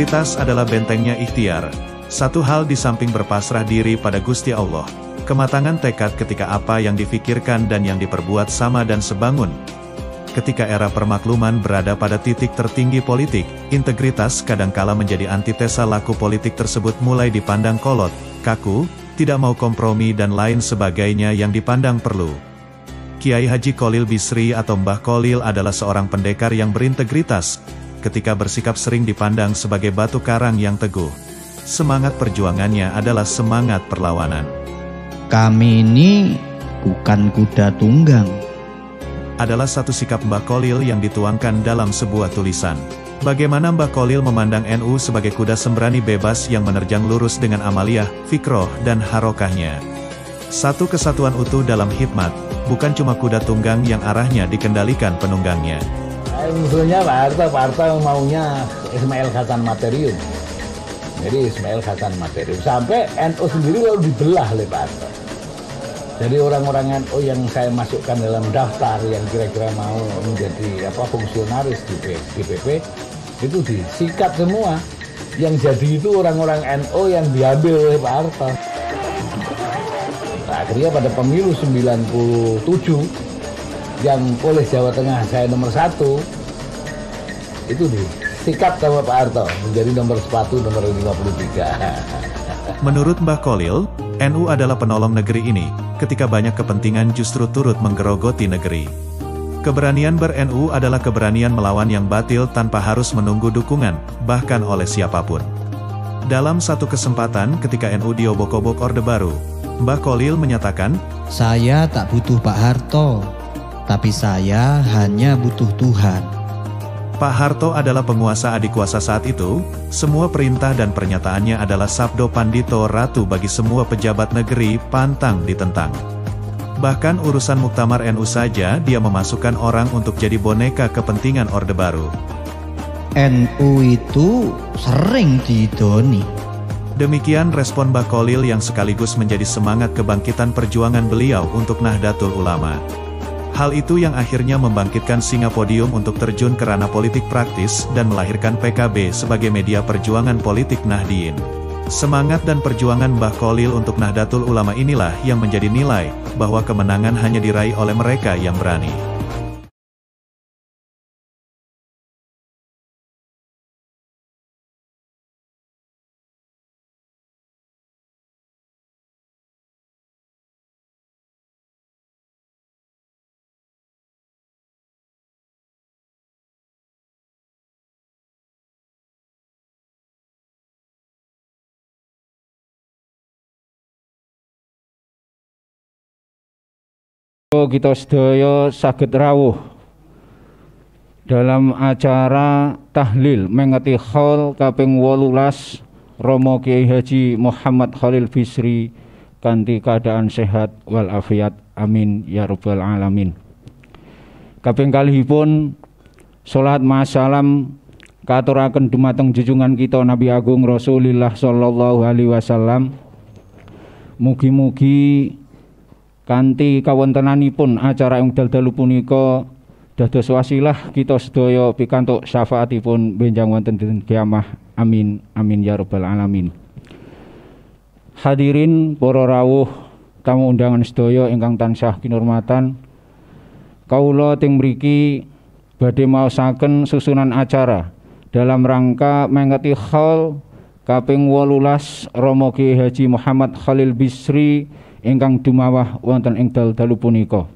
Integritas adalah bentengnya ikhtiar. Satu hal di samping berpasrah diri pada Gusti Allah, kematangan tekad ketika apa yang difikirkan dan yang diperbuat sama dan sebangun. Ketika era permakluman berada pada titik tertinggi politik, integritas kadangkala menjadi antitesa laku politik tersebut mulai dipandang kolot, kaku, tidak mau kompromi dan lain sebagainya yang dipandang perlu. Kiai Haji Kolil Bisri atau Mbah Kolil adalah seorang pendekar yang berintegritas, ketika bersikap sering dipandang sebagai batu karang yang teguh. Semangat perjuangannya adalah semangat perlawanan. Kami ini bukan kuda tunggang. Adalah satu sikap Mbak Kolil yang dituangkan dalam sebuah tulisan. Bagaimana Mbak Kolil memandang NU sebagai kuda sembrani bebas yang menerjang lurus dengan Amalia, fikroh, dan harokahnya. Satu kesatuan utuh dalam hikmat, bukan cuma kuda tunggang yang arahnya dikendalikan penunggangnya sebetulnya Pak Harto, Pak Harto maunya Ismail Hasan Materium. Jadi Ismail Hasan Materium. Sampai NU sendiri lalu dibelah oleh Pak Harto. Jadi orang-orang NU yang saya masukkan dalam daftar yang kira-kira mau menjadi apa fungsionaris di DPP itu disikat semua. Yang jadi itu orang-orang NU yang diambil oleh Pak Harto. Nah, akhirnya pada pemilu 97 yang oleh Jawa Tengah saya nomor satu itu nih sikap sama Pak Harto menjadi nomor sepatu nomor 53 menurut Mbah Kolil NU adalah penolong negeri ini ketika banyak kepentingan justru turut menggerogoti negeri Keberanian ber-NU adalah keberanian melawan yang batil tanpa harus menunggu dukungan, bahkan oleh siapapun. Dalam satu kesempatan ketika NU diobok-obok Orde Baru, Mbah Kolil menyatakan, Saya tak butuh Pak Harto, tapi saya hanya butuh Tuhan. Pak Harto adalah penguasa adikuasa saat itu, semua perintah dan pernyataannya adalah sabdo pandito ratu bagi semua pejabat negeri, pantang ditentang. Bahkan urusan Muktamar NU saja dia memasukkan orang untuk jadi boneka kepentingan Orde Baru. NU itu sering didoni. Demikian respon Bakolil yang sekaligus menjadi semangat kebangkitan perjuangan beliau untuk Nahdlatul Ulama. Hal itu yang akhirnya membangkitkan Singapodium untuk terjun ke ranah politik praktis dan melahirkan PKB sebagai media perjuangan politik Nahdien. Semangat dan perjuangan Mbah Kolil untuk Nahdlatul Ulama inilah yang menjadi nilai, bahwa kemenangan hanya diraih oleh mereka yang berani. kita sedaya saged rawuh dalam acara tahlil mengeti khol kaping walulas Romo Kiai Haji Muhammad Khalil Fisri kanti keadaan sehat walafiat amin ya rabbal alamin kaping kalihipun sholat masalam katurakan dumateng jujungan kita Nabi Agung Rasulillah sallallahu alaihi wasallam mugi-mugi kanthi kawontenanipun acara ing daldalu punika dados wasilah kita sedaya pikantuk syafaatipun benjang wonten dinten kiamah amin amin ya rabbal alamin hadirin para rawuh tamu undangan sedaya ingkang tansah kinurmatan kaula ting mriki badhe maosaken susunan acara dalam rangka mengeti khol kaping walulas Romo Ki Haji Muhammad Khalil Bisri ingkang dumawah wonten ing dal dalu punika.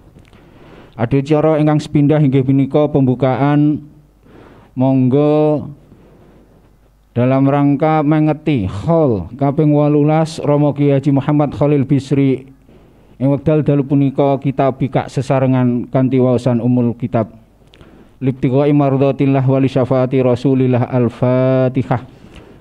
Adu cara ingkang sepindah inggih punika pembukaan monggo dalam rangka mengeti hall kaping 18 Romo Kiai Haji Muhammad Khalil Bisri ing wekdal dalu punika kita bikak sesarengan kanthi waosan umul kitab Libtiqai mardhatillah wali li syafaati Rasulillah Al-Fatihah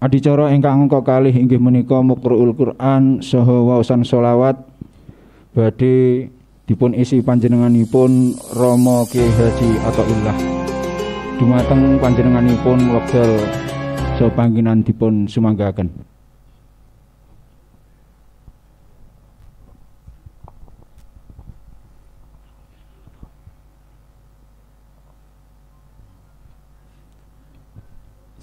Adicara ingkang engko kalih inggih menika Muqraul Quran saha waosan selawat badhe dipun isi panjenenganipun Rama Ki Haji Atullah. Dumateng panjenenganipun wekdal sepanggenan dipun sumanggaken.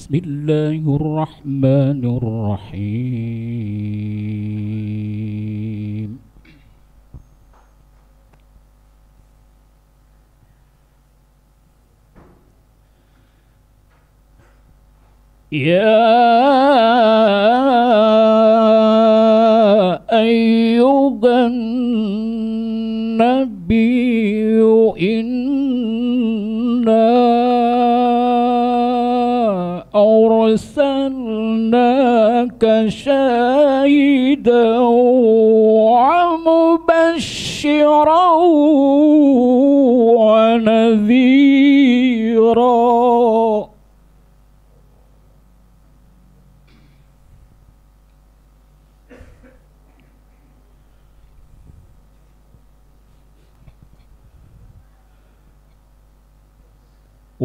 بسم الله الرحمن الرحيم يا أيها النبي إن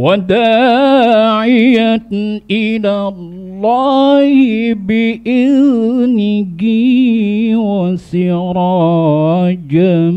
وداعية إلى الله بإذنه وسراجا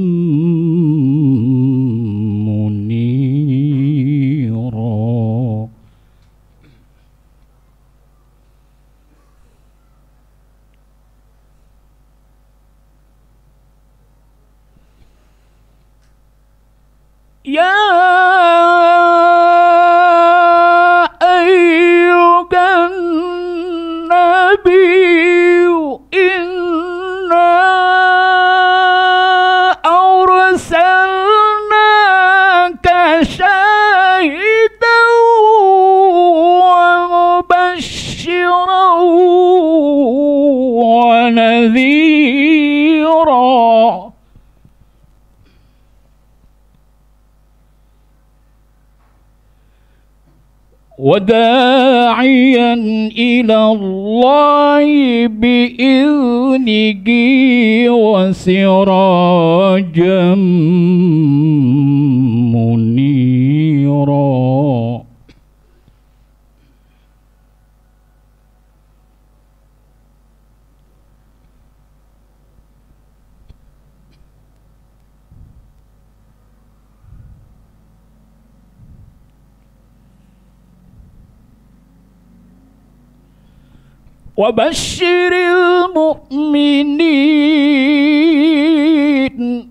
وبشر المؤمنين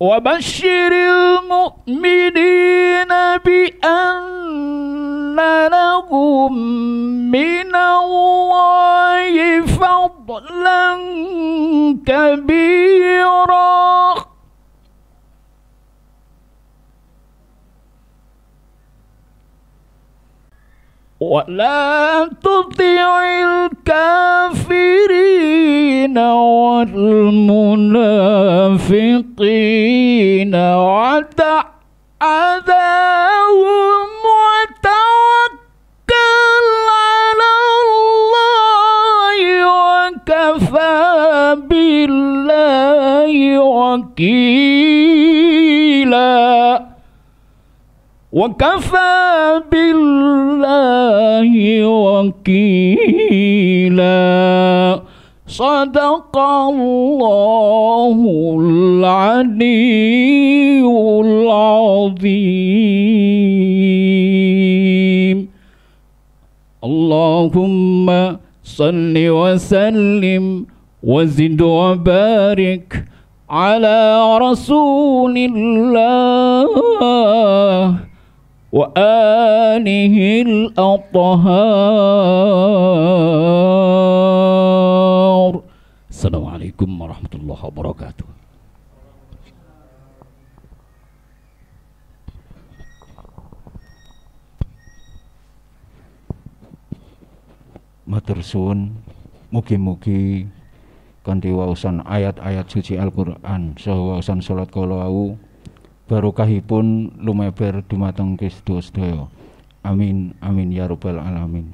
وبشر المؤمنين بأن لهم من الله فضلا كبيرا ولا تطع الكافرين والمنافقين ودع أذاهم وتوكل على الله وكفى بالله وكيلا وكفى بالله وكيلا صدق الله العلي العظيم اللهم صل وسلم وزد وبارك على رسول الله وآله الأطهار السلام عليكم ورحمة الله وبركاته Matur suwun mugi-mugi kanthi waosan ayat-ayat suci Al-Qur'an saha waosan salat kala wau barokahipun lumeber dumateng kesedo sedaya. Amin amin ya rabbal alamin.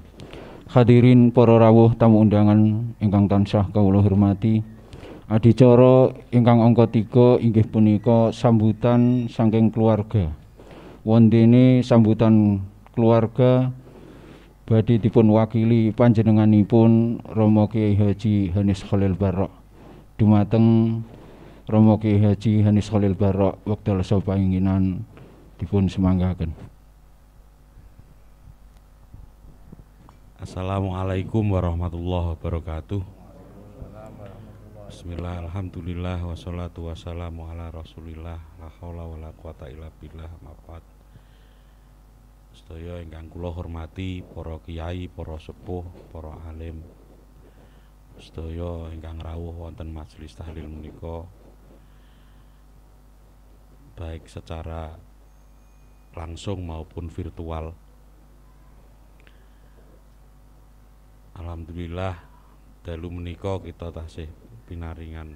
Hadirin para rawuh tamu undangan ingkang tansah kawula hormati. Adicara ingkang angka 3 inggih punika sambutan saking keluarga. Wondene sambutan keluarga badhe dipun wakili panjenenganipun Rama Kiai Haji Hanis Khalil Barok dumateng Romo Ki Haji Hanis Khalil Barok wekdal sapainginan dipun semanggakan. Assalamualaikum warahmatullahi wabarakatuh. Bismillah, alhamdulillah, wassalatu wassalamu ala rasulillah, la hawla wa la quwata illa billah, mafad. Sedaya ingkang kula hormati para kiai, para sepuh, para alim. Sedaya ingkang rawuh wonten majelis tahlil menika baik secara langsung maupun virtual. Alhamdulillah dalu menika kita tasih pinaringan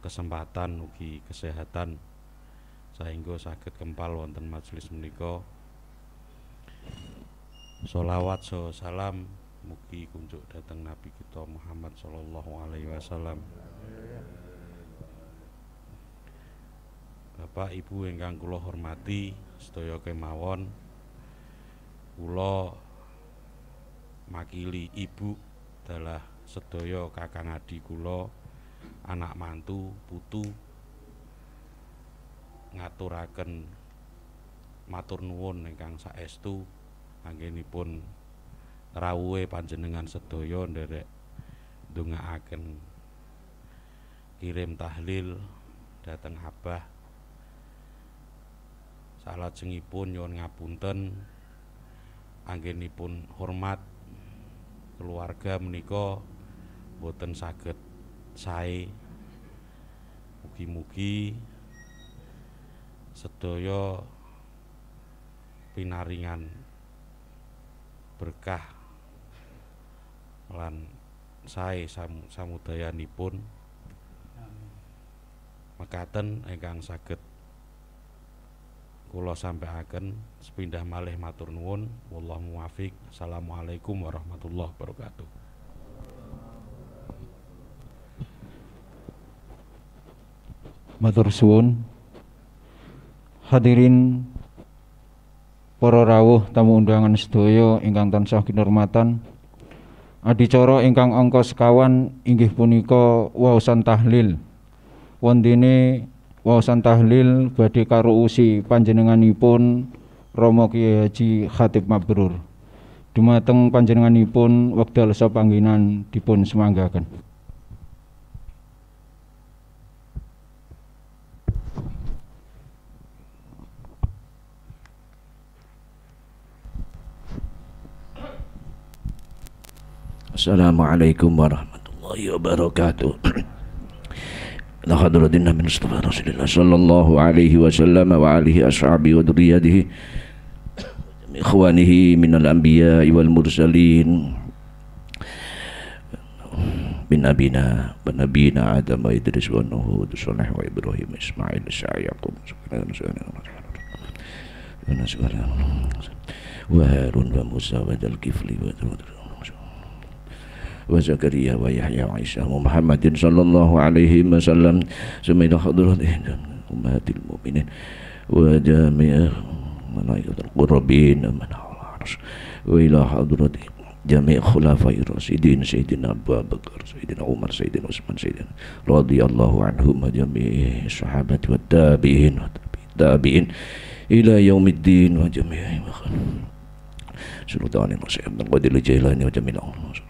kesempatan ugi kesehatan sehingga sakit kempal wonten majelis menika. Sholawat so salam mugi kunjuk datang Nabi kita Muhammad Sallallahu Alaihi Wasallam. Bapak Ibu ingkang kula hormati sedaya kemawon kula makili ibu adalah sedaya kakang adi kula anak mantu putu ngaturaken matur nuwun ingkang saestu anggenipun rawuhe panjenengan sedaya nderek ndongaaken kirim tahlil dateng abah salajengipun nyuwun ngapunten anggenipun hormat keluarga menika boten saged sae mugi-mugi sedaya pinaringan berkah lan sae sam samudayanipun mekaten engkang saged kula sampaikan sepindah malih matur nuwun wallahu muwafiq assalamualaikum warahmatullahi wabarakatuh matur suwun hadirin para rawuh tamu undangan sedaya ingkang tansah kinurmatan adicara ingkang angka sekawan inggih punika wausan tahlil wondene wawasan tahlil badhe karo usi panjenenganipun Romo Kiai Haji Khatib Mabrur. Dumateng panjenenganipun wekdal sapangginan dipun semanggakan. Assalamualaikum warahmatullahi wabarakatuh. لحضرة ديننا من اصطفى رسول الله صلى الله عليه وسلم وعليه أصحابه وذريته إخوانه من الأنبياء والمرسلين من أبينا ونبينا آدم وإدريس ونوح وصالح وإبراهيم وإسماعيل وإسحاق يعقوب وهارون وموسى وذا الكفل وذا وزكريا ويحيى وعيسى ومحمد صلى الله عليه وسلم ثم إلى حضرة أمهات المؤمنين وجميع ملائكة القربين من حول العرش وإلى حضرة جميع خلفاء الراشدين سيدنا أبو بكر سيدنا عمر سيدنا عثمان سيدنا رضي الله عنهم وجميع الصحابة والتابعين والتابعين إلى يوم الدين وجميع سلطان المسيح من قدر الجيلاني وجميع الله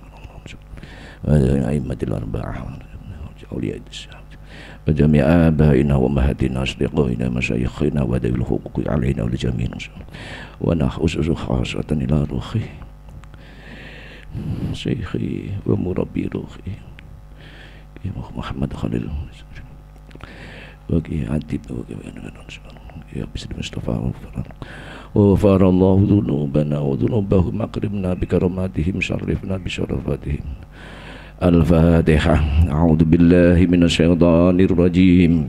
أئمة الأربعة أولياء الإسلام وجميع آبائنا وأمهاتنا أصدقائنا مشايخنا وذوي الحقوق علينا ولجميع ونخصص خاصة إلى روحي شيخي ومربي روحي محمد خليل وكي عدب وكي يا بسم المصطفى وغفر الله ذنوبنا وذنوبهم أقربنا بكرماتهم شرفنا بشرفاتهم الفاتحة أعوذ بالله من الشيطان الرجيم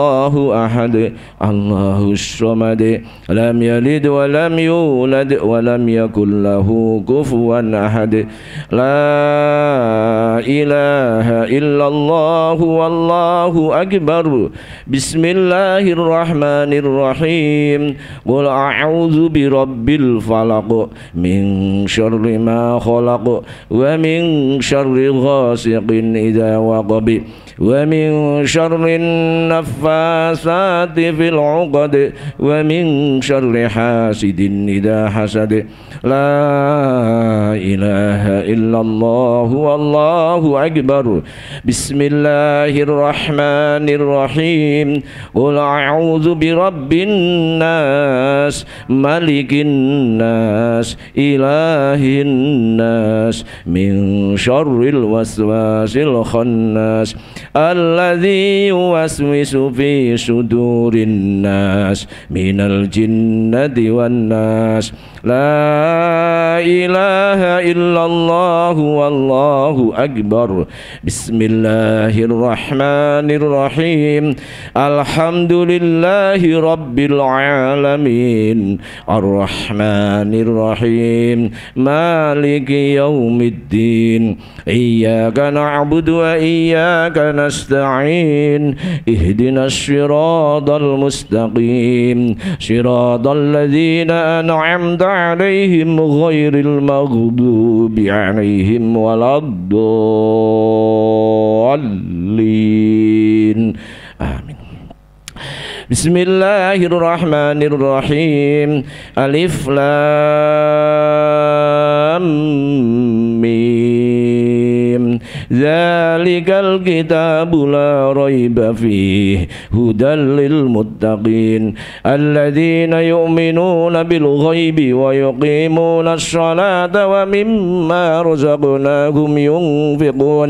الله أحد الله الصمد لم يلد ولم يولد ولم يكن له كفوا أحد لا إله إلا الله والله أكبر بسم الله الرحمن الرحيم قل أعوذ برب الفلق من شر ما خلق ومن شر غاسق إذا وقب ومن شر النفاسات في العقد ومن شر حاسد إذا حسد لا إله إلا الله والله أكبر بسم الله الرحمن الرحيم قل أعوذ برب الناس ملك الناس إله الناس من شر الوسواس الخناس الذي يوسوس في صدور الناس من الجنة والناس لا إله إلا الله والله أكبر بسم الله الرحمن الرحيم الحمد لله رب العالمين الرحمن الرحيم مالك يوم الدين إياك نعبد وإياك نستعين اهدنا الصراط المستقيم صراط الذين أنعمت عليهم عليهم غير المغضوب عليهم ولا الضالين آمين بسم الله الرحمن الرحيم ألف لام مين Zalikal kitabu la raiba fih Hudan lil muttaqin Alladzina yu'minuna bil ghaibi Wa yuqimuna as Wa mimma razaqnahum yunfiqun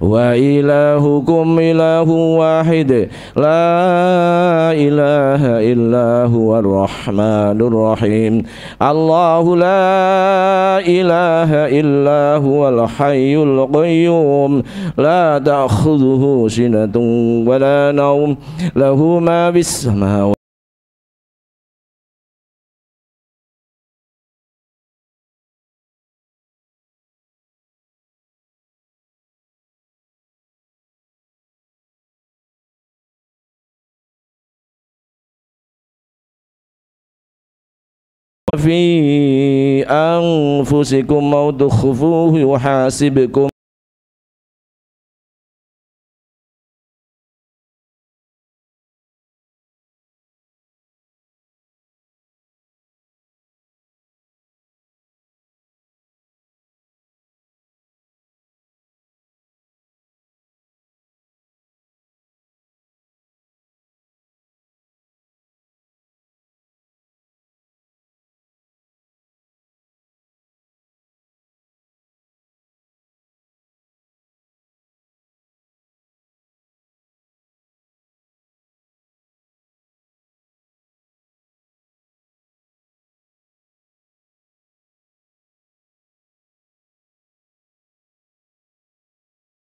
وإلهكم إله واحد لا إله إلا هو الرحمن الرحيم الله لا إله إلا هو الحي القيوم لا تأخذه سنة ولا نوم له ما في السماوات في أنفسكم أو تخفوه يحاسبكم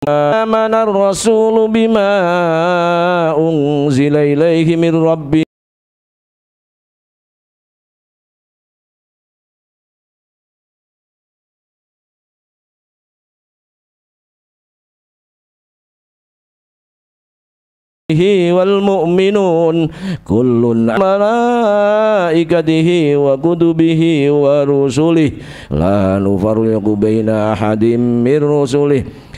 Amana ar-rasul bima unzila ilayhi mir rabbi wal mu'minun kullun malaikatihi wa kutubihi wa rusulihi la nufarriqu baina ahadin mir rusulihi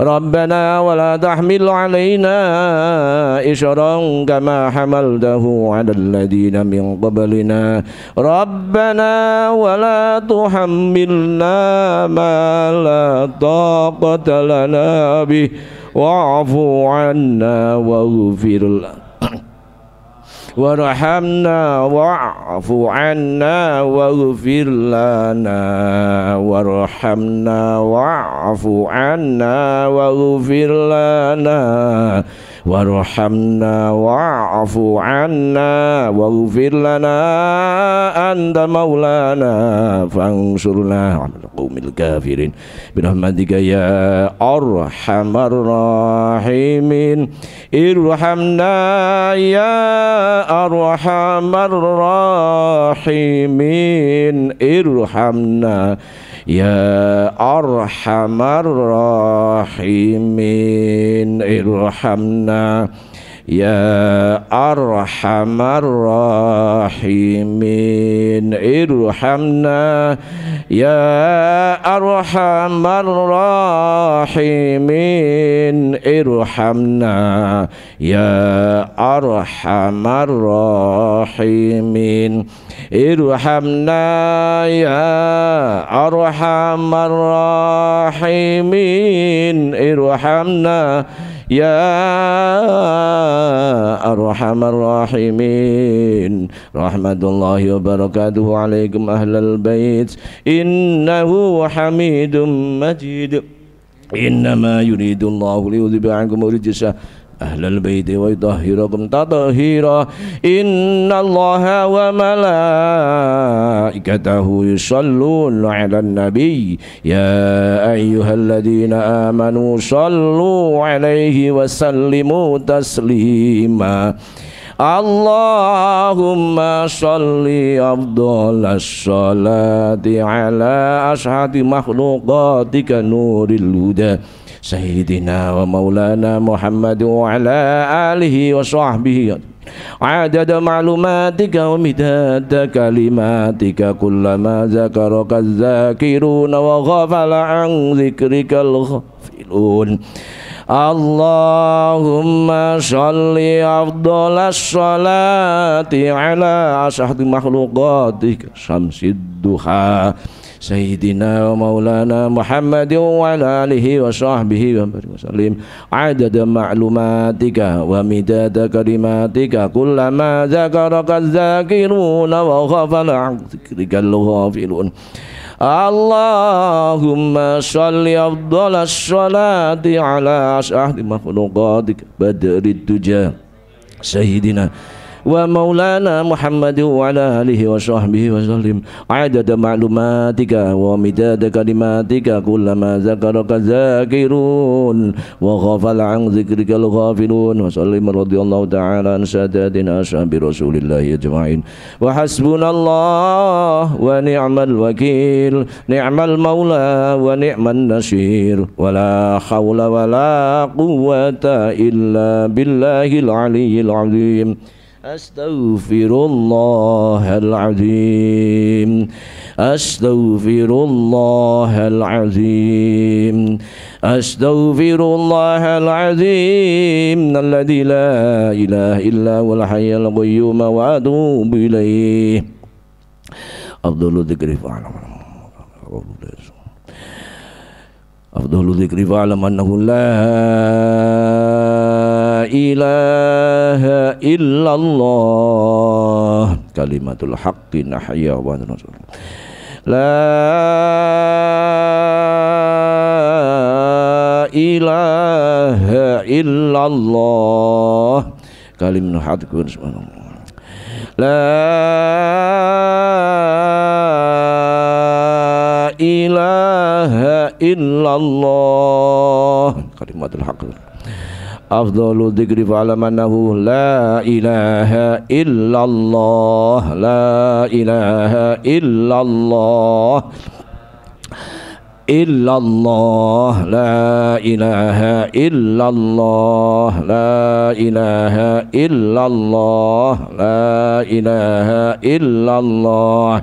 ربنا ولا تحمل علينا إشرا كما حملته على الذين من قبلنا ربنا ولا تحملنا ما لا طاقة لنا به واعف عنا واغفر لنا وارحمنا واعف عنا واغفر لنا وارحمنا واعف عنا واغفر لنا وارحمنا واعف عنا واغفر لنا أنت مولانا فانصرنا على القوم الكافرين برحمتك يا أرحم الراحمين ارحمنا يا أرحم الراحمين ارحمنا يا أرحم الراحمين ارحمنا يا أرحم الراحمين ارحمنا يا أرحم الراحمين ارحمنا يا أرحم الراحمين ارحمنا يا أرحم الراحمين ارحمنا يا أرحم الراحمين رحمة الله وبركاته عليكم أهل البيت إنه حميد مجيد إنما يريد الله ليذهب عنكم الرجس أهل البيت ويطهركم تطهيرا إن الله وملائكته يصلون على النبي يا أيها الذين آمنوا صلوا عليه وسلموا تسليما اللهم صل أفضل الصلاة على أشهد مخلوقاتك نور الهدى سيدنا ومولانا محمد وعلى آله وصحبه عدد معلوماتك ومداد كلماتك كلما ذكرك الذاكرون وغفل عن ذكرك الغافلون اللهم صل أفضل الصلاة على اشهد مخلوقاتك شمس الدخان sayyidina wa maulana Muhammadin wa alihi wa sahbihi wa barik wasallim adad ma'lumatika wa midad kalimatika kullama zakaraka dzakirun wa ghafala 'adzikrika al-ghafilun اللهم as افضل الصلاه على اشهد مخلوقاتك بدر الدجى سيدنا wa maulana Muhammadu wa ala alihi wa sahbihi wa sallim adada ma'lumatika wa midada kalimatika kullama zakaraka zakirun wa ghafal an zikrika al wa sallim radiyallahu ta'ala an sadadina ashabi wa hasbunallah wa ni'mal wakil ni'mal maula wa ni'mal nasir wa la hawla wa la illa billahi al-aliyyil 'azim أستغفر الله العظيم أستغفر الله العظيم أستغفر الله العظيم الذي لا إله إلا هو الحي القيوم وأتوب إليه أفضل ذكر فعلم أفضل ذكري فاعلم أنه لا ilaha illallah kalimatul haqqi nahya wa nusur la ilaha illallah kalimatul haqqi subhanallah la ilaha illallah kalimatul haqqi أفضل الذكر فاعلم أنه لا إله إلا الله لا إله إلا الله إلا الله لا إله إلا الله لا إله إلا الله لا إله إلا الله, لا إله إلا الله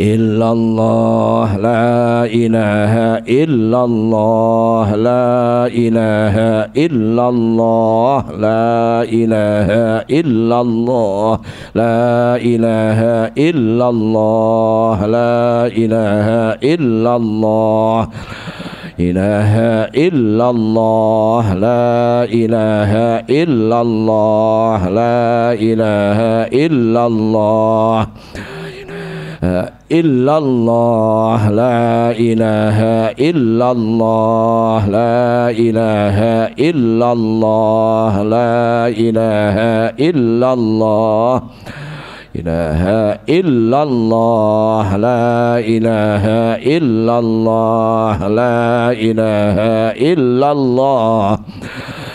إلا الله لا إله إلا الله لا إله إلا الله لا إله إلا الله لا إله إلا الله لا إله إلا الله إله إلا الله لا إله إلا الله لا إله إلا الله إلا الله لا إله إلا الله لا إله إلا الله لا إله إلا الله إله إلا الله لا إله إلا الله لا إله إلا الله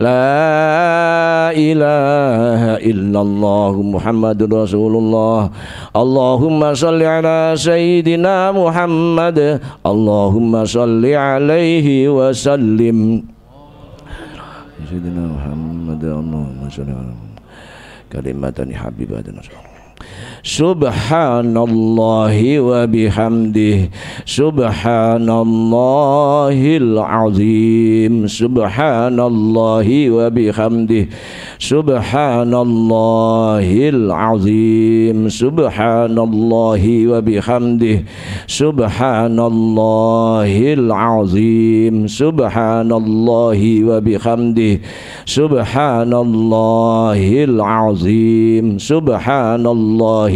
لا إله إلا الله محمد رسول الله اللهم صل على سيدنا محمد اللهم صل عليه وسلم سيدنا محمد اللهم صل على كلمة حبيبة نصر subhanallahi wa bihamdih subhanallahil azim subhanallahi wa bihamdih subhanallahil azim subhanallahi wa bihamdih subhanallahil azim subhanallahi wa bihamdih subhanallahil azim subhanallahi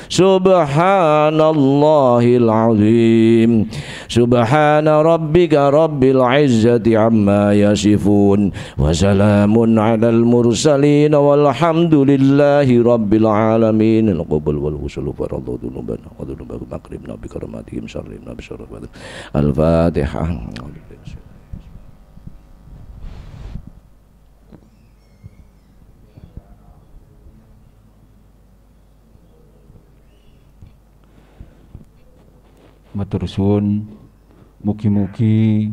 سبحان الله العظيم سبحان ربك رب العزة عما يصفون وسلام على المرسلين والحمد لله رب العالمين القبل والوصول فرض ذنوبنا وذنوبكم أقربنا بكرماتهم شرنا بشرف الفاتحة matur suwun mugi-mugi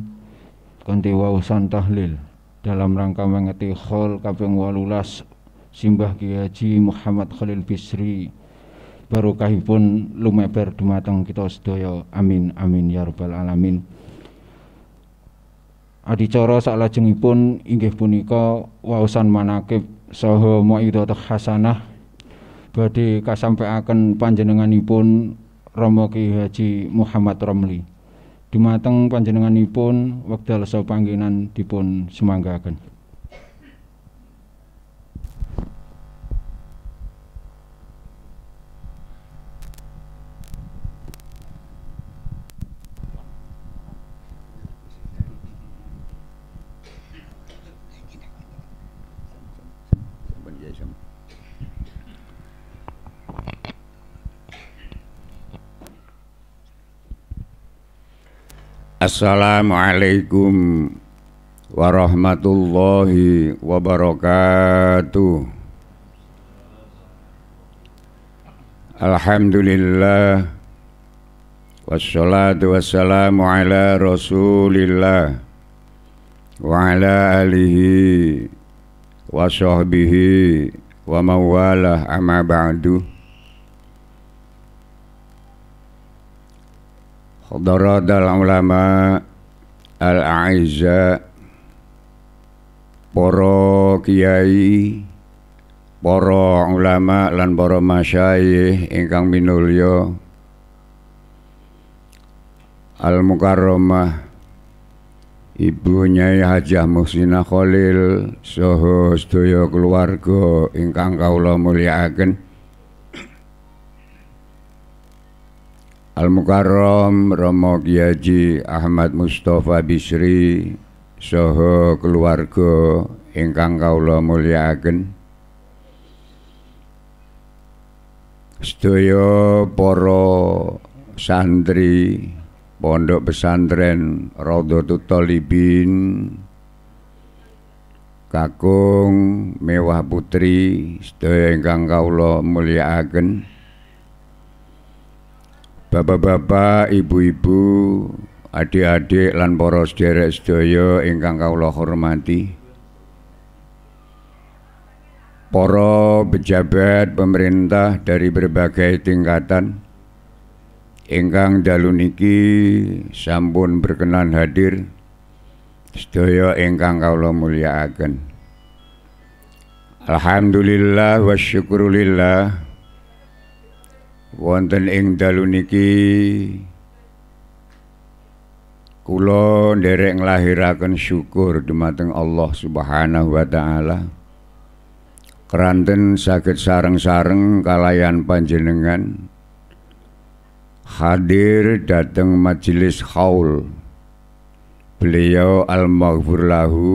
kanthi wausan tahlil dalam rangka mengeti khol kaping 18 Simbah Kiai Haji Muhammad Khalil Bisri barokahipun lumeber dumateng kita sedaya amin amin ya rabbal alamin Adicara saklajengipun inggih punika wausan manakib saha mauidhatah hasanah badhe kasampeaken panjenenganipun Romo Ki Haji Muhammad Romli. Dumateng panjenenganipun wekdal sapanggenan dipun semanggaken. Assalamualaikum warahmatullahi wabarakatuh Alhamdulillah Wassalatu wassalamu ala rasulillah Wa ala alihi wa sahbihi wa mawalah amma ba'duh حضرات al الأعزاء para kiai para ulama lan para masyayikh ingkang minulya Al Mukarramah ibunya Nyai Hajah Muhsinah Khalil Soho sedaya keluarga ingkang mulia agen Al-Mukarram Romo Kiyaji Ahmad Mustafa Bisri Soho keluarga ingkang kaula mulyakaken Sedaya para santri Pondok Pesantren Raudhatul Thalibin Kakung Mewah Putri sedaya ingkang kaula mulyakaken Bapak-bapak, ibu-ibu, adik-adik lan para sederek sedaya ingkang kawula hormati. Para pejabat pemerintah dari berbagai tingkatan ingkang dalu niki sampun berkenan hadir sedaya ingkang kawula mulyakaken. Alhamdulillah wa syukurillah wonten ing dalu niki kula nderek nglahiraken syukur dumateng Allah Subhanahu wa taala keranten sakit sareng-sareng kalayan panjenengan hadir dateng majelis haul beliau almarhum lahu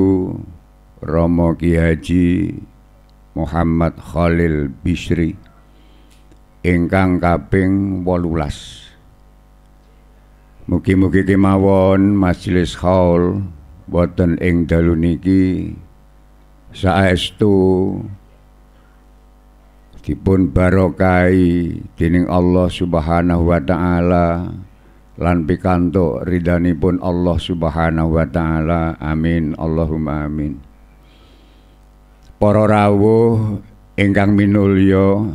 Romo Ki Haji Muhammad Khalil Bishri ingkang kaping 18. Mugi-mugi kemawon majelis haul boten ing dalu niki saestu dipun barokai dening Allah Subhanahu wa taala lan pikantuk ridhanipun Allah Subhanahu wa taala. Amin. Allahumma amin. Para rawuh ingkang minulya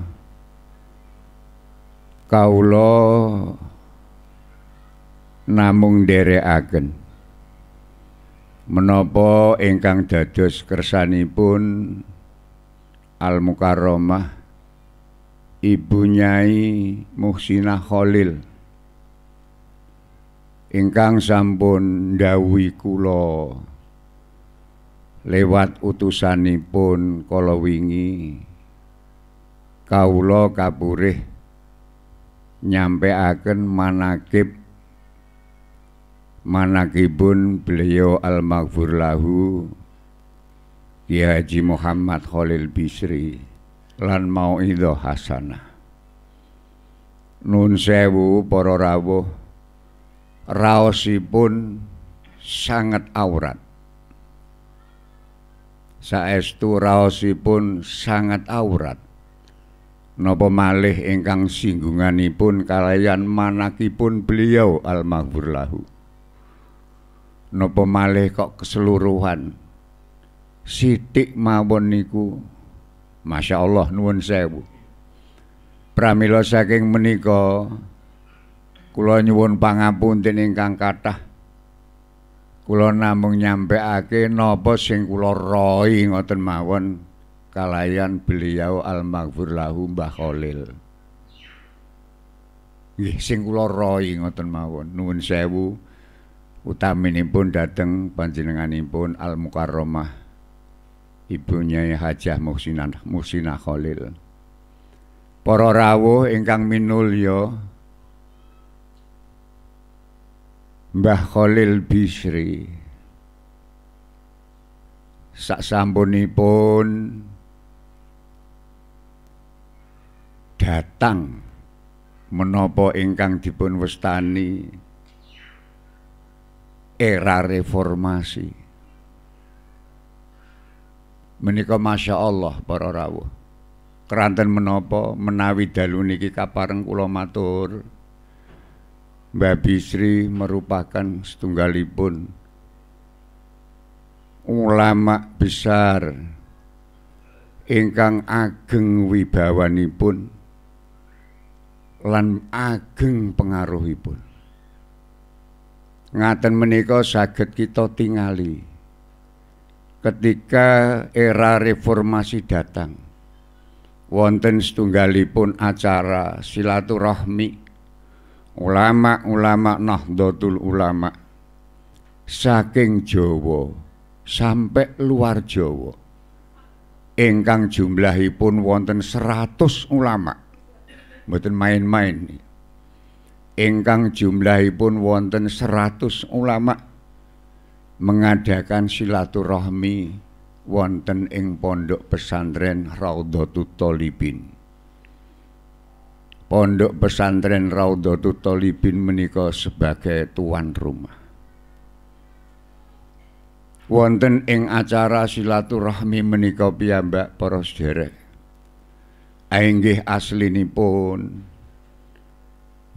Kaulo namung nderekaken menapa ingkang dados kersanipun Al Mukarramah Ibu Nyai Muhsinah Khalil ingkang sampun dawi kula lewat utusanipun kala wingi kawula kapurih Nyampe akan manakib manakibun beliau al-maghfur lahu Ki Haji Muhammad Khalil Bisri lan idho hasanah nun sewu poro rawuh raosipun sangat aurat saestu raosipun sangat aurat Nopo malih ingkang singgunganipun kalayan manakipun beliau almaghfur lahu. Nopo malih kok keseluruhan sithik mawon niku Masya Allah nuwun sewu. Pramila saking menika kula nyuwun pangapunten ingkang kathah. Kula namung nyampeake napa sing kula roi ngoten mawon. kalayan beliau almaghfur lahu Mbah Khalil. Nggih sing kula roi ngoten mawon. Nuwun sewu utaminipun dhateng panjenenganipun Al Mukarromah ibunya Hajah Muhsinah Musina Khalil. Para rawuh ingkang minulya Mbah Khalil Bisri sak sampunipun datang menapa ingkang dipun westani era reformasi menika Masya Allah para rawuh keranten menapa menawi dalu niki kapareng kula matur Mbak Bisri merupakan setunggalipun ulama besar ingkang ageng wibawanipun pun lan ageng pengaruhipun. Ngaten menika saged kita tingali ketika era reformasi datang. Wonten setunggalipun acara silaturahmi ulama-ulama Nahdlatul Ulama saking Jawa sampai luar Jawa ingkang jumlahipun wonten 100 ulama mboten main-main Engkang jumlahipun wonten 100 ulama mengadakan silaturahmi wonten ing pondok pesantren Raudhatut Thalibin. Pondok pesantren Raudhatut Thalibin menikah sebagai tuan rumah. Wonten ing acara silaturahmi menika piyambak para sederek inggih aslinipun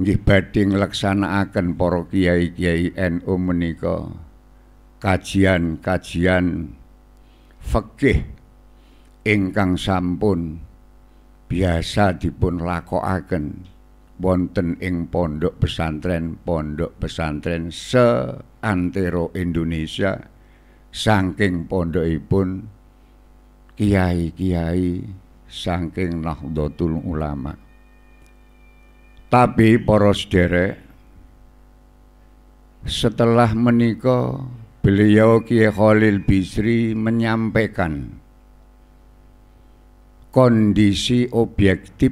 nggih badhe nglaksanakaken para kiai-kiai NU menika kajian-kajian fikih ingkang sampun biasa dipun lakokaken wonten ing pondok pesantren pondok pesantren seantero Indonesia saking pondokipun kiai-kiai saking Nahdlatul Ulama. Tapi poros derek setelah menikah beliau Kiai Khalil Bisri menyampaikan kondisi objektif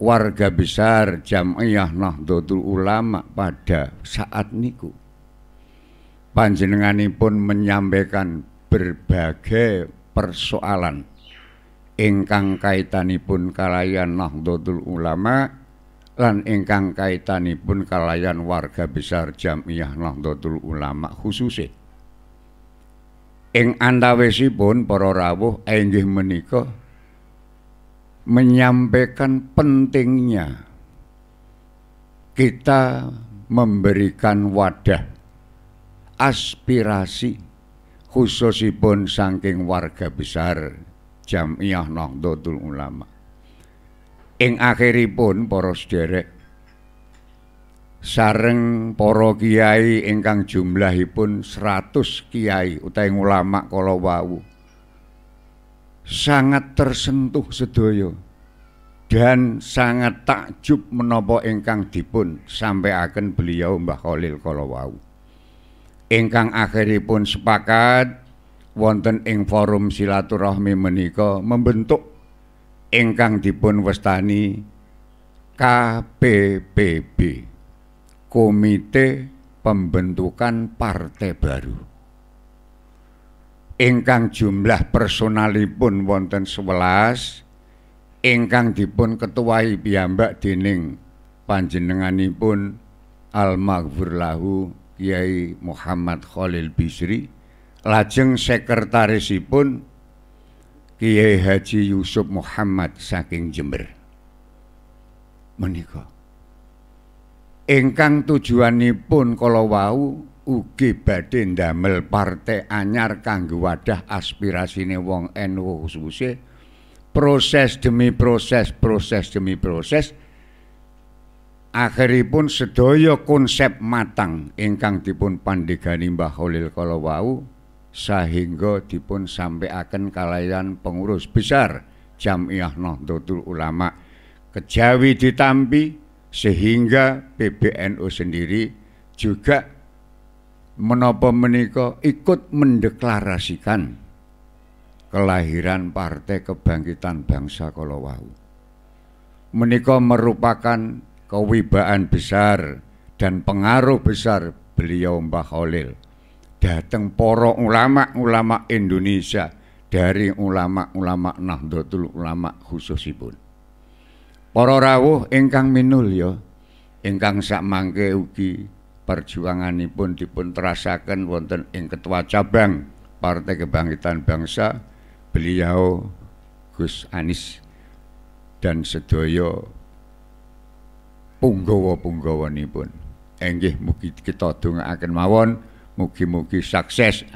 warga besar Jamiah Nahdlatul Ulama pada saat niku. Panjenenganipun menyampaikan berbagai persoalan ingkang kaitanipun kalayan Nahdlatul Ulama lan ingkang kaitanipun kalayan warga besar Jamiah Nahdlatul Ulama khususe. Ing antawisipun para rawuh inggih menika menyampaikan pentingnya kita memberikan wadah aspirasi khususipun saking warga besar jamiah Nahdlatul Ulama. Ing akhiripun para sederek sareng para kiai ingkang jumlahipun 100 kiai utawi ulama kala wau sangat tersentuh sedaya dan sangat takjub menapa ingkang dipun sampeaken beliau Mbah Khalil kala wau ingkang akhiripun sepakat wonten ing forum silaturahmi menika membentuk ingkang dipun westani KPPB Komite Pembentukan Partai Baru ingkang jumlah personalipun wonten 11 ingkang dipun ketuai piyambak dening panjenenganipun almaghfur lahu Kiai Muhammad Khalil Bisri lajeng sekretarisipun Kiai Haji Yusuf Muhammad saking Jember menika ingkang tujuanipun kalau wau ugi badhe ndamel partai anyar kanggo wadah aspirasine wong NU khususe proses demi proses proses demi proses akhiripun sedoyo konsep matang ingkang dipun pandegani Mbah Khalil kalawau wau sehingga dipun akan kalayan pengurus besar Jamiah Nahdlatul Ulama kejawi ditampi sehingga PBNU sendiri juga menopo meniko ikut mendeklarasikan kelahiran Partai Kebangkitan Bangsa Kolowau. meniko merupakan kewibaan besar dan pengaruh besar beliau Mbah Holil dateng para ulama-ulama Indonesia dari ulama-ulama Nahdlatul Ulama khususipun. Para rawuh ingkang minulya ingkang sakmangke ugi perjuanganipun dipun terasaken wonten ing ketua cabang Partai Kebangkitan Bangsa beliau Gus Anis dan sedaya punggawa-punggawanipun. Enggih mugi kita dongaaken mawon. Mugi-mugi sukses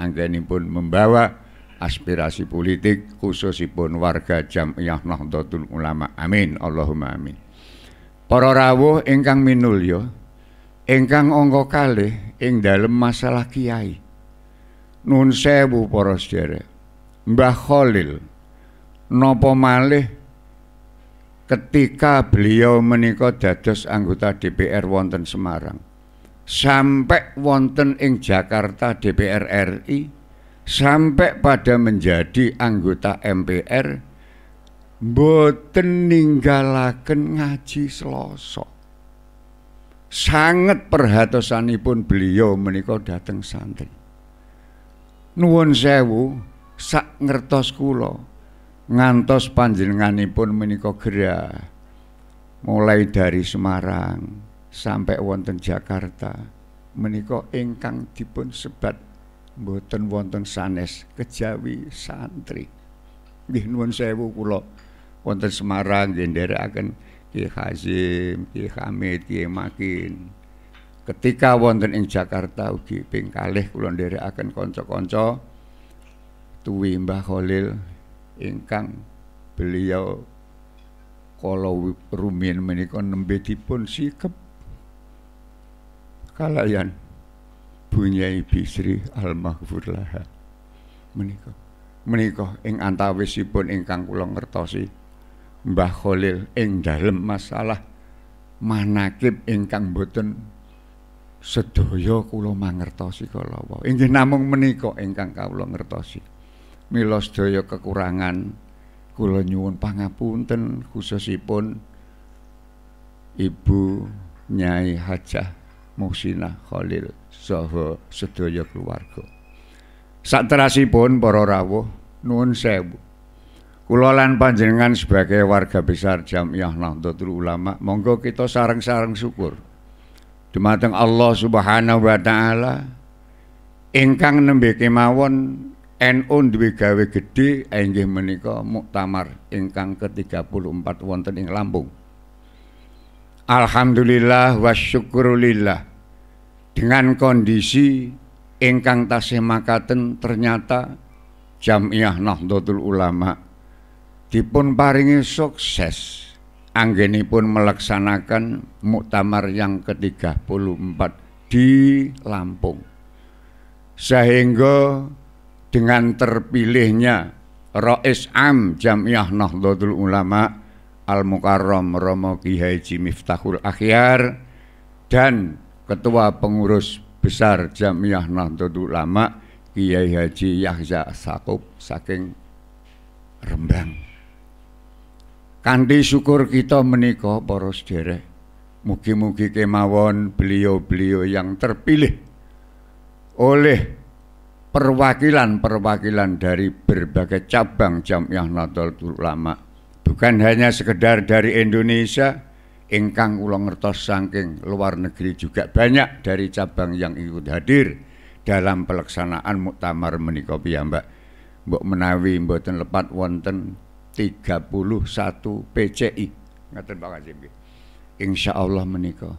pun membawa aspirasi politik khususipun warga Jamiah Nahdlatul Ulama. Amin. Allahumma amin. Para rawuh ingkang minulya, ingkang angka kalih ing dalem masalah kiai. Nun sewu para sederek. Mbah Khalil nopo malih ketika beliau menika dados anggota DPR wonten Semarang sampai wonten ing Jakarta DPR RI sampai pada menjadi anggota MPR boten ninggalaken ngaji selosok sangat perhatosanipun beliau menikah dateng santri nuwun sewu sak ngertos kulo ngantos panjenenganipun menikah gerah mulai dari Semarang sampai wonten Jakarta menika ingkang dipun sebat mboten wonten sanes kejawi santri nggih nuwun sewu kula wonten Semarang nggih nderekaken Ki Hazim, Ki Hamid, Ki Makin. Ketika wonten ing Jakarta ugi ping kalih kula nderekaken kanca-kanca tuwi Mbah Khalil ingkang beliau kala rumiyin menika nembe dipun sikep kalayan bunyai bisri al-mahfur laha menika menika ing antawisipun ingkang kula ngertosi Mbah Khalil ing dalem masalah manakib ingkang boten sedaya kula mangertosi kala wau inggih namung menika ingkang kawula ngertosi mila sedaya kekurangan kula nyuwun pangapunten khususipun Ibu Nyai Hajah Muhsinah Khalil saha sedaya keluarga. Sakterasipun para rawuh nuwun sewu. Kula lan panjenengan sebagai warga besar Jamiah Nahdlatul Ulama, monggo kita sareng-sareng syukur. Dumateng Allah Subhanahu wa taala ingkang nembe kemawon NU duwe gawe gedhe inggih menika muktamar ingkang ke-34 wonten ing Lampung. Alhamdulillah wasyukurulillah dengan kondisi engkang tasih makaten ternyata Jamiah Nahdlatul Ulama dipun paringi sukses anggini pun melaksanakan muktamar yang ke-34 di Lampung sehingga dengan terpilihnya Rois Am Jamiah Nahdlatul Ulama Al Mukarram Romo Kiai Haji Miftahul Akhyar dan Ketua Pengurus Besar Jamiah Nahdlatul Ulama Kiai Haji Yahya Sakup saking Rembang. Kanti syukur kita menika para sedherek. Mugi-mugi kemawon beliau-beliau yang terpilih oleh perwakilan-perwakilan dari berbagai cabang Jamiah Nahdlatul Ulama bukan hanya sekedar dari Indonesia ingkang kula ngertos saking luar negeri juga banyak dari cabang yang ikut hadir dalam pelaksanaan muktamar menika mbak, mbok menawi mboten lepat wonten 31 PCI ngaten Pak Kasim insyaallah menika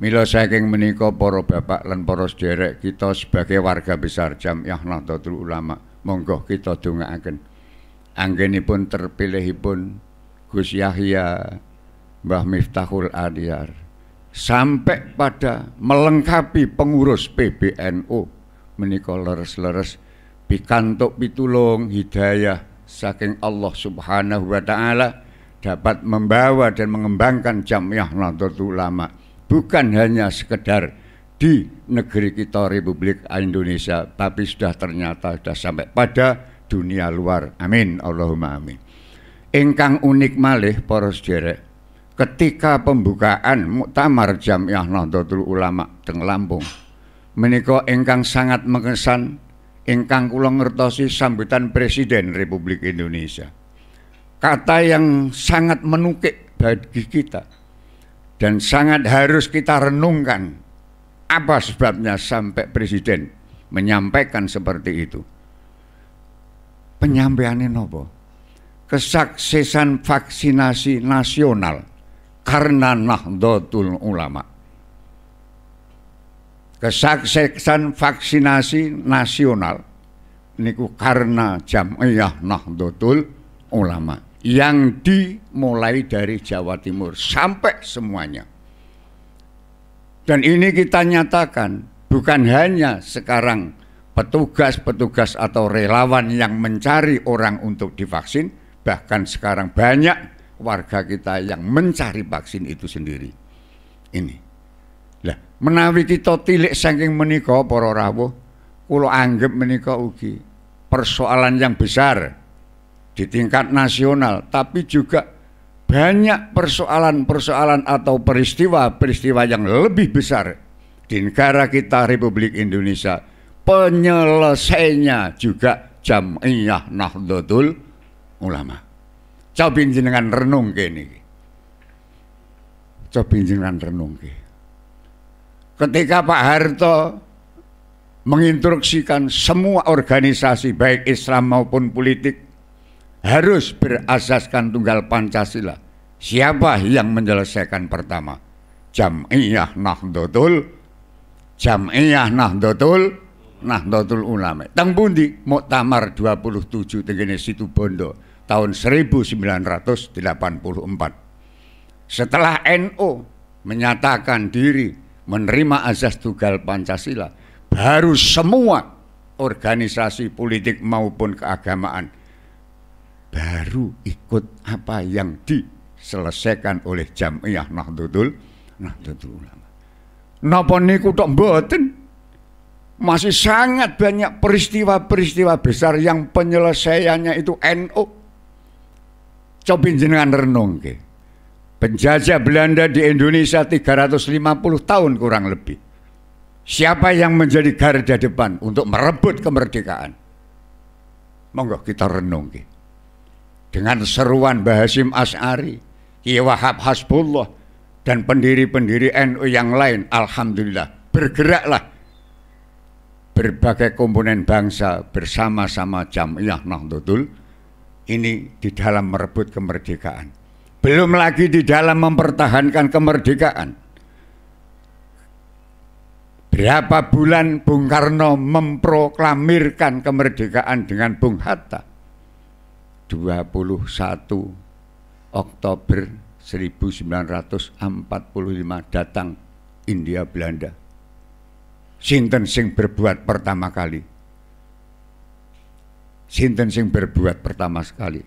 Mila saking menika para bapak lan para sederek kita sebagai warga besar Jamiah Nahdlatul Ulama monggo kita dongaaken pun terpilih pun Gus Yahya Mbah Miftahul Adiar sampai pada melengkapi pengurus PBNU menikah leres-leres pikantuk pitulung hidayah saking Allah Subhanahu wa taala dapat membawa dan mengembangkan Jamiah Nahdlatul Ulama bukan hanya sekedar di negeri kita Republik Indonesia tapi sudah ternyata sudah sampai pada dunia luar. Amin. Allahumma amin. engkang unik malih poros jerek ketika pembukaan Muktamar Jamiah Nahdlatul Ulama teng Lampung menika ingkang sangat mengesan ingkang kula ngertosi sambutan Presiden Republik Indonesia. Kata yang sangat menukik bagi kita dan sangat harus kita renungkan apa sebabnya sampai presiden menyampaikan seperti itu. Penyampaian nopo kesuksesan vaksinasi nasional karena Nahdlatul Ulama kesuksesan vaksinasi nasional ini karena Jamiah Nahdlatul Ulama yang dimulai dari Jawa Timur sampai semuanya. Dan ini kita nyatakan bukan hanya sekarang petugas-petugas atau relawan yang mencari orang untuk divaksin, bahkan sekarang banyak warga kita yang mencari vaksin itu sendiri. Ini. Lah, menawi kita tilik saking menika para rawuh, kula anggap menika ugi persoalan yang besar di tingkat nasional, tapi juga banyak persoalan-persoalan atau peristiwa-peristiwa yang lebih besar di negara kita Republik Indonesia Penyelesaiannya juga jamiyah Nahdlatul Ulama. Coba jenengan renung kene Coba jenengan renung ke. Ketika Pak Harto menginstruksikan semua organisasi baik Islam maupun politik harus berasaskan tunggal Pancasila. Siapa yang menyelesaikan pertama? Jam'iyah Nahdlatul Jam'iyah Nahdlatul Nahdlatul Ulama. Tang pundi Muktamar 27 Situ bondo tahun 1984. Setelah NU NO menyatakan diri menerima azas tunggal Pancasila, baru semua organisasi politik maupun keagamaan baru ikut apa yang diselesaikan oleh Jamiah Nahdlatul Nahdlatul Ulama. Napa niku tok mboten masih sangat banyak peristiwa-peristiwa besar yang penyelesaiannya itu NU. Coba jenengan renung ke. Penjajah Belanda di Indonesia 350 tahun kurang lebih. Siapa yang menjadi garda depan untuk merebut kemerdekaan? Monggo kita renung ke. Dengan seruan Bahasim As'ari, Kiai Wahab Hasbullah, dan pendiri-pendiri NU yang lain, Alhamdulillah, bergeraklah berbagai komponen bangsa bersama-sama Jamiah Nahdlatul ini di dalam merebut kemerdekaan. Belum lagi di dalam mempertahankan kemerdekaan. Berapa bulan Bung Karno memproklamirkan kemerdekaan dengan Bung Hatta? 21 Oktober 1945 datang India Belanda Sinten sing berbuat pertama kali? Sinten sing berbuat pertama sekali?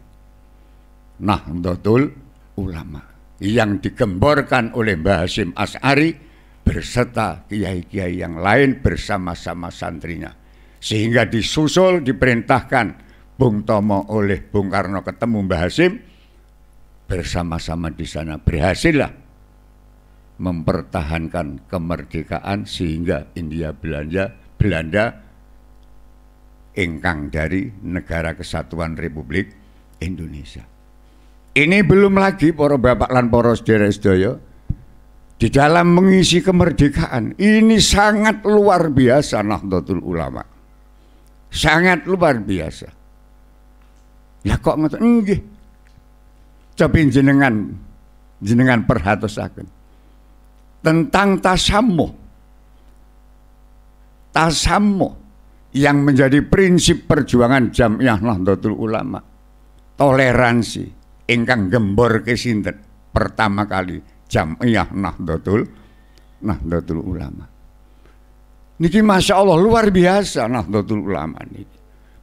Nah, Ndotul Ulama yang digemborkan oleh Mbah Hasim As'ari berserta kiai-kiai yang lain bersama-sama santrinya sehingga disusul diperintahkan Bung Tomo oleh Bung Karno ketemu Mbah Hasim bersama-sama di sana berhasillah mempertahankan kemerdekaan sehingga India Belanda Belanda ingkang dari negara kesatuan Republik Indonesia. Ini belum lagi para bapak lan para sedaya di dalam mengisi kemerdekaan. Ini sangat luar biasa Nahdlatul Ulama. Sangat luar biasa. Ya kok ngoten nggih. Cobi jenengan jenengan perhatosaken tentang tasamuh. Tasamuh yang menjadi prinsip perjuangan Jamiah Nahdlatul Ulama. Toleransi ingkang gembor sinten pertama kali Jamiah Nahdlatul Nahdlatul Ulama. Niki Masya Allah luar biasa Nahdlatul Ulama ini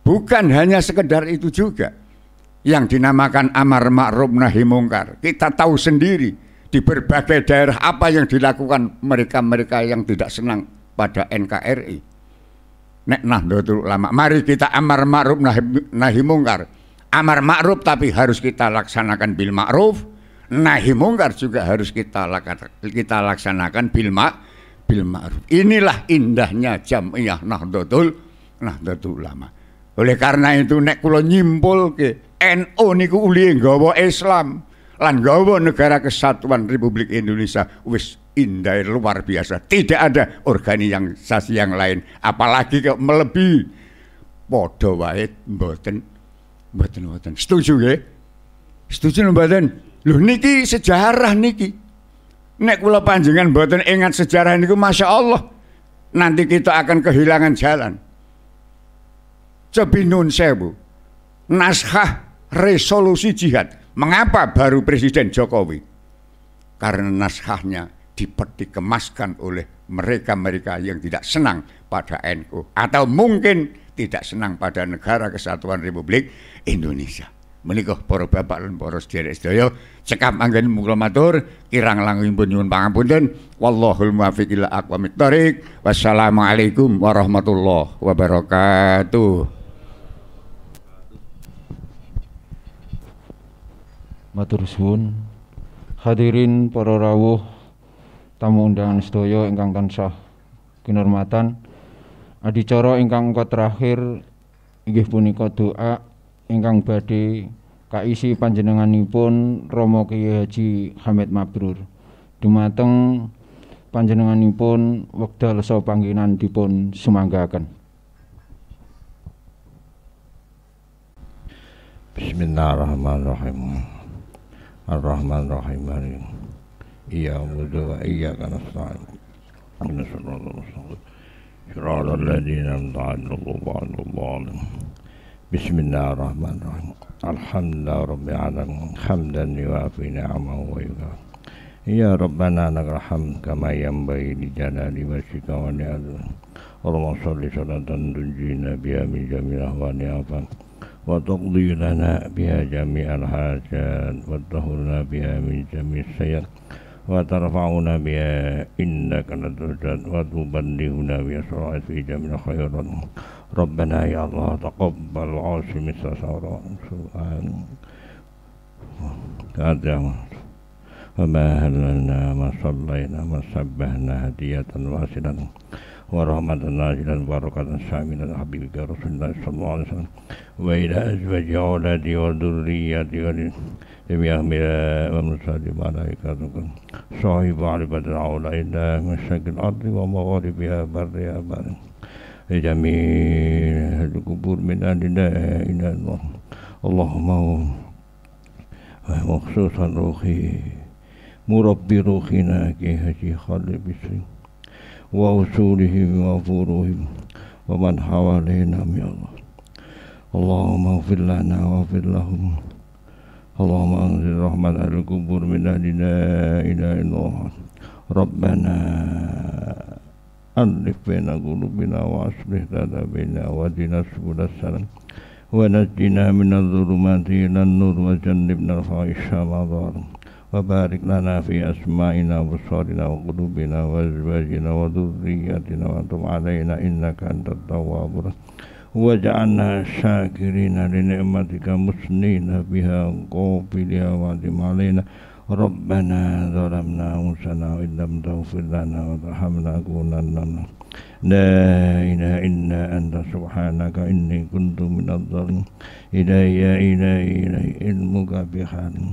Bukan hanya sekedar itu juga yang dinamakan amar ma'ruf nahi mungkar. Kita tahu sendiri di berbagai daerah apa yang dilakukan mereka-mereka yang tidak senang pada NKRI. Nek nah dulu lama. Mari kita amar ma'ruf nahi, nahi mungkar. Amar ma'ruf tapi harus kita laksanakan bil ma'ruf. Nahi mungkar juga harus kita kita laksanakan bil ma, bil ma'ruf. Inilah indahnya jamiah Nahdlatul Nahdlatul Ulama. Oleh karena itu nek kula nyimpul ke NU niku uli nggawa Islam lan gawa negara kesatuan Republik Indonesia wis indah luar biasa tidak ada organisasi yang yang lain apalagi kok melebihi podo wae mboten mboten mboten setuju ya? setuju mboten lho niki sejarah niki nek kula panjenengan mboten ingat sejarah niku Masya Allah nanti kita akan kehilangan jalan Cebinun sewu naskah resolusi jihad Mengapa baru Presiden Jokowi? Karena naskahnya dikemaskan oleh mereka-mereka yang tidak senang pada NU atau mungkin tidak senang pada negara kesatuan Republik Indonesia. Menikah para bapak dan para sederek sedaya cekap anggen mula matur kirang langkung pun nyuwun pangapunten wallahul muwaffiq ila aqwamit thoriq wassalamualaikum warahmatullahi wabarakatuh Matur suwun. Hadirin para rawuh tamu undangan sedaya ingkang tansah kinormatan. Adicara ingkang kau terakhir inggih punika doa ingkang badhe kaisi panjenenganipun romo kiai Haji Hamid Mabrur. Dumateng panjenenganipun wekdal so panggenan dipun sumanggaken. Bismillahirrahmanirrahim. الرحمن الرحيم الرحيم إياك نعبد وإياك نستعين إن الصراط المستقيم صراط الذين أنعمت عليهم غير بسم الله الرحمن الرحيم الحمد لله رب العالمين حمدا يوافي نعمه ويكافئ يا ربنا لك الحمد كما ينبغي لجلال وجهك ولعظمك اللهم صل صلاة تنجينا بها من جميع أهوال وتقضي لنا بها جميع الحاجات وتطهرنا بها من جميع السيئات وترفعنا بها إنك لتجد وتبلغنا بها في جميع الخيرات ربنا يا الله تقبل عاصم السسارة سبحان هذا وما هللنا ما صلينا ما سبحنا هدية واصلا ورحمة الله وبركاته الشامل الحبيب رسول الله صلى الله عليه وسلم وإلى أزواج أولادي وذريتي جميعهم ومساعد ملائكتكم صاحب عربة العولى إلى مشرق الأرض ومغاربها برها بر لجميع القبور من أهل الله إلى الله اللهم وخصوصا روحي مربي روحنا كي هجي خالي بسرين ورسوله وفروه ومن حوالينا يا الله اللهم اغفر لنا واغفر لهم اللهم انزل رحمة أهل القبور من أهلنا إلى الله ربنا ألف بين قلوبنا وأصلح لنا بيننا واهدنا سبل السلام ونجنا من الظلمات إلى النور وجنبنا الفاحشة ما ظهر وبارك لنا في أسمائنا وأبصارنا وقلوبنا وأزواجنا وذرياتنا وأنتم علينا إنك أنت التواب وجعلنا شاكرين لنعمتك مسنين بها قابلها وعدم علينا ربنا ظلمنا أنفسنا وإن لم تغفر لنا وترحمنا كوننا لنا لا إله إلا أنت سبحانك إني كنت من الظالمين يا إلهي إلهي علمك بحالي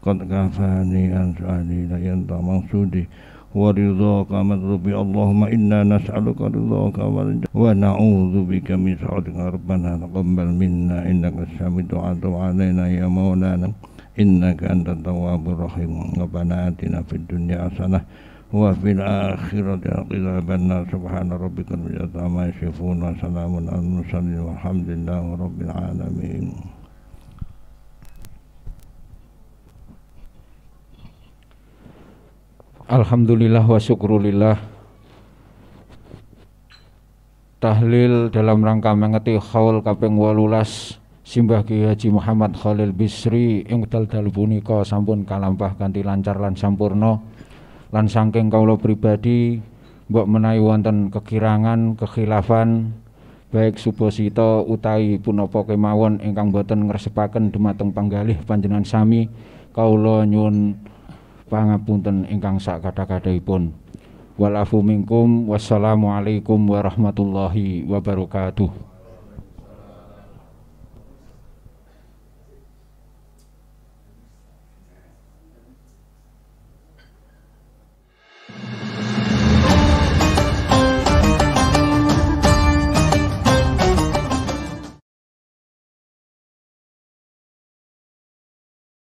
kot kafani an suani la yan ta mang sudi wa ridho ka allahumma inna nas'aluka ridho ka wa na'udzu bika min syarri rabbana taqabbal minna innaka as-samiu ad'a ya maulana innaka anta tawwabur rahim rabbana atina fid dunya hasanah wa fil akhirati hasanah wa qina subhana rabbikal azim wa salamun alal mursalin walhamdulillahi rabbil alamin Alhamdulillah wa syukrulillah Tahlil dalam rangka mengerti haul kaping walulas Simbah Ki Haji Muhammad Khalil Bisri yang dal-dal punika sampun kalampah ganti lancar lan sampurno lan saking kaulo pribadi mbok menai wonten kekirangan kekhilafan baik subosito utai punapa kemawon ingkang boten ngresepaken dumateng panggalih panjenan sami kaulo nyun pangapunten ingkang kata kadahipun walafu minkum wassalamualaikum warahmatullahi wabarakatuh